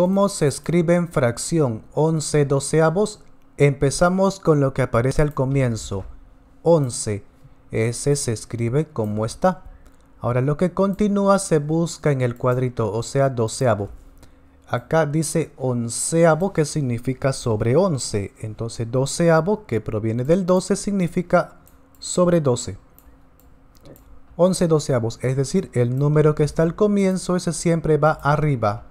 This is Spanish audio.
cómo se escribe en fracción 11 doceavos, empezamos con lo que aparece al comienzo. 11. Ese se escribe como está. Ahora lo que continúa se busca en el cuadrito, o sea, doceavo. Acá dice onceavo que significa sobre 11. Entonces doceavo que proviene del 12 significa sobre 12. 11 doceavos, es decir, el número que está al comienzo, ese siempre va arriba,